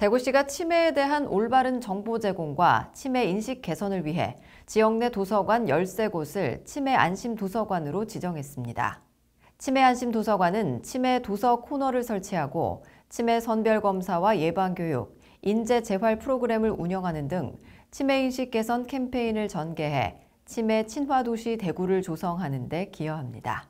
대구시가 치매에 대한 올바른 정보 제공과 치매 인식 개선을 위해 지역 내 도서관 13곳을 치매 안심 도서관으로 지정했습니다. 치매 안심 도서관은 치매 도서 코너를 설치하고 치매 선별 검사와 예방 교육, 인재 재활 프로그램을 운영하는 등 치매 인식 개선 캠페인을 전개해 치매 친화 도시 대구를 조성하는 데 기여합니다.